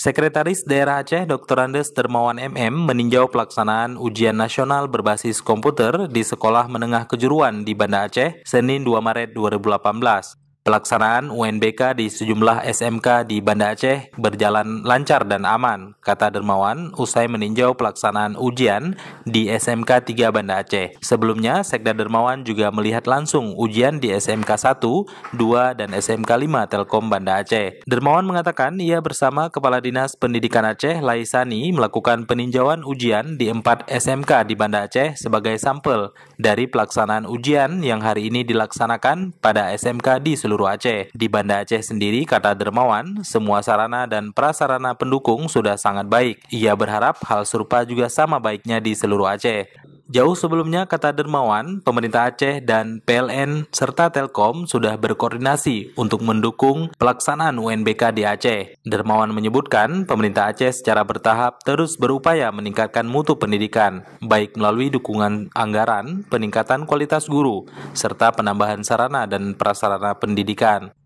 Sekretaris Daerah Aceh Dr. Andes Dermawan MM meninjau pelaksanaan ujian nasional berbasis komputer di Sekolah Menengah Kejuruan di Banda Aceh Senin 2 Maret 2018. Pelaksanaan UNBK di sejumlah SMK di Banda Aceh berjalan lancar dan aman, kata Dermawan usai meninjau pelaksanaan ujian di SMK 3 Banda Aceh. Sebelumnya, Sekda Dermawan juga melihat langsung ujian di SMK 1, 2, dan SMK 5 Telkom Banda Aceh. Dermawan mengatakan ia bersama Kepala Dinas Pendidikan Aceh, Laisani, melakukan peninjauan ujian di 4 SMK di Banda Aceh sebagai sampel dari pelaksanaan ujian yang hari ini dilaksanakan pada SMK di seluruh seluruh Aceh. Di Banda Aceh sendiri, kata Dermawan, semua sarana dan prasarana pendukung sudah sangat baik. Ia berharap hal serupa juga sama baiknya di seluruh Aceh. Jauh sebelumnya, kata Dermawan, pemerintah Aceh dan PLN serta Telkom sudah berkoordinasi untuk mendukung pelaksanaan UNBK di Aceh. Dermawan menyebutkan, pemerintah Aceh secara bertahap terus berupaya meningkatkan mutu pendidikan, baik melalui dukungan anggaran, peningkatan kualitas guru, serta penambahan sarana dan prasarana pendidikan.